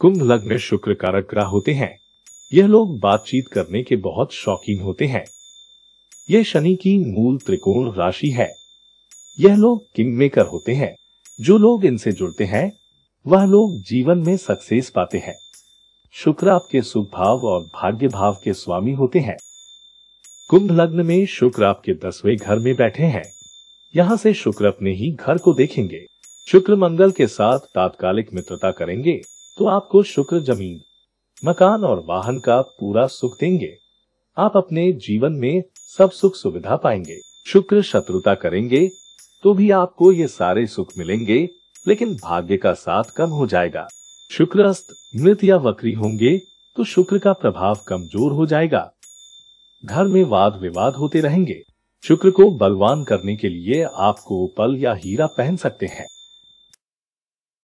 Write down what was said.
कुंभ लग्न में शुक्र कारक ग्रह होते हैं यह लोग बातचीत करने के बहुत शौकीन होते हैं यह शनि की मूल त्रिकोण राशि है यह लोग किंग मेकर होते हैं जो लोग इनसे जुड़ते हैं वह लोग जीवन में सक्सेस पाते हैं शुक्र आपके सुख भाव और भाग्य भाव के स्वामी होते हैं कुंभ लग्न में शुक्र आपके दसवें घर में बैठे हैं यहाँ से शुक्र अपने ही घर को देखेंगे शुक्र मंगल के साथ तात्कालिक मित्रता करेंगे तो आपको शुक्र जमीन मकान और वाहन का पूरा सुख देंगे आप अपने जीवन में सब सुख सुविधा पाएंगे शुक्र शत्रुता करेंगे तो भी आपको ये सारे सुख मिलेंगे लेकिन भाग्य का साथ कम हो जाएगा शुक्र अस्त मृत या वक्री होंगे तो शुक्र का प्रभाव कमजोर हो जाएगा घर में वाद विवाद होते रहेंगे शुक्र को बलवान करने के लिए आपको पल या हीरा पहन सकते हैं